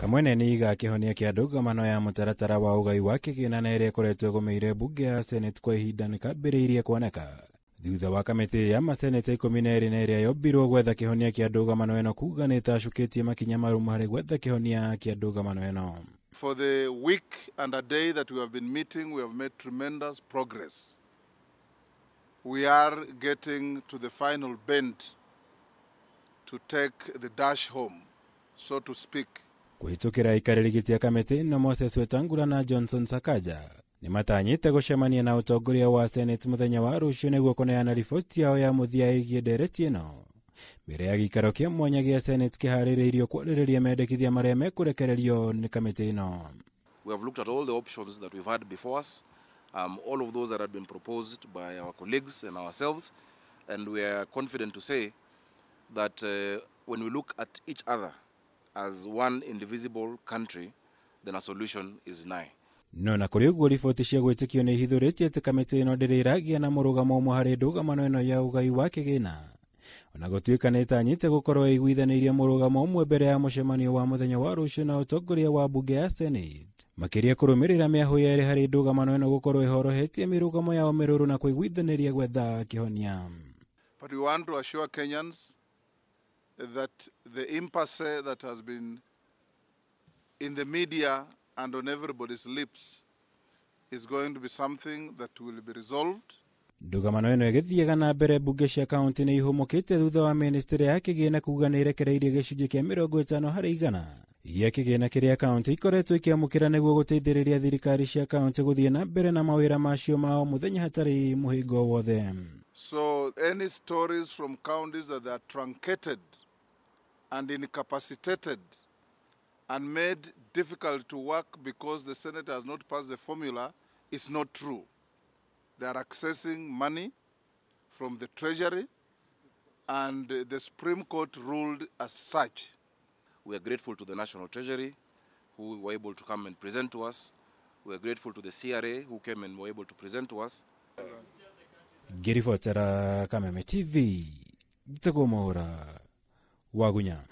kamwe nene iga kĩhonia kĩa andũ ngomano ya mũtaratara wa ũgai wa kĩgĩna na ĩrĩa ĩkoretwo ĩgũmĩire mbunge ya senate kwa ihinda nĩ kambĩrĩirie kuoneka thutha wa kamĩtĩ ya maseneta ikũmi na ĩrĩ na ĩrĩa yombirwo gwetha kĩhonia kĩa ndũgamano ĩno kuuga nĩ ĩtacũkĩtie makinya marũmu harĩ gwetha kĩhonia kĩa ndũgamano ĩno For the week and a day that we have been meeting, we have made tremendous progress. We are getting to the final bend to take the dash home, so to speak kuhitukira ikarĩrigiti ya kamĩtĩ ĩno moses wetangula na johnson sakaja nĩmatanyĩte gũcemania na ũtongoria wa senate mũthenya wa rũciũ nĩguo kũneana riboti yao ya mũthia ĩgiĩ ndereti ĩno mbere ya gĩikaro kĩa mwanya gĩa senate kĩharĩrĩirio kwarĩrĩria mendekithia marĩa mekũrekererio nĩ kamĩtĩ ĩno We have looked at all the options that we've had before us, um, all of those that had been proposed by our colleagues and ourselves, and we are confident to say that uh, when we look at each other as one indivisible country then a solution is nigh na kuri uguo riboti cia gwĩtĩkio nĩ ihithũrĩtie atĩ kamĩtĩ ĩno ndĩrĩiragia na mũrũgamo ũmwe harĩ ndũgamano ĩno ya ũgai wa kĩgĩna ona gũtuĩka nĩ ĩtanyĩte gũkorwo ĩiguithanĩirie mũrũgamo ũmwe mbere ya mũcemanio wa mũthenya wa rũciũ na ũtongoria wa mbunge ya senate makĩria kũrũmĩrĩra mĩahũ yerĩ harĩ ndũgamano ĩno gũkorũo ĩhorohetie mĩrũgamo yao mĩrũrũ na kũiguithanĩria gwetha kĩhonia But we want to assure Kenyans that the impasse that has been in the media and on everybody's lips is going to be something that will be resolved ndũgamano ĩno ĩgĩthiaga na mbere mbunge cia kaunti nĩ ihũmũkĩte thutha wa ministry ya kĩgĩna kuuga nĩ ĩrekereirie gĩcunjĩ kĩa mĩrongo ĩtano harĩ igana gĩa kĩgĩna kĩrĩa kaunti ikoretwo ikĩamũkĩra nĩguo gũteithĩrĩria thirikari cia kaunti gũthiĩ na mbere na mawĩra macio mao mũthenya hatarĩ mũhingo wothe so any stories from counties that are truncated and incapacitated and made difficult to work because the Senate has not passed the formula is not true. They are accessing money from the Treasury and the Supreme Court ruled as such. We are grateful to the National Treasury who were able to come and present to us. We are grateful to the CRA who came and were able to present to us. Tera Kameme TV, Tagomora. Wagunhã.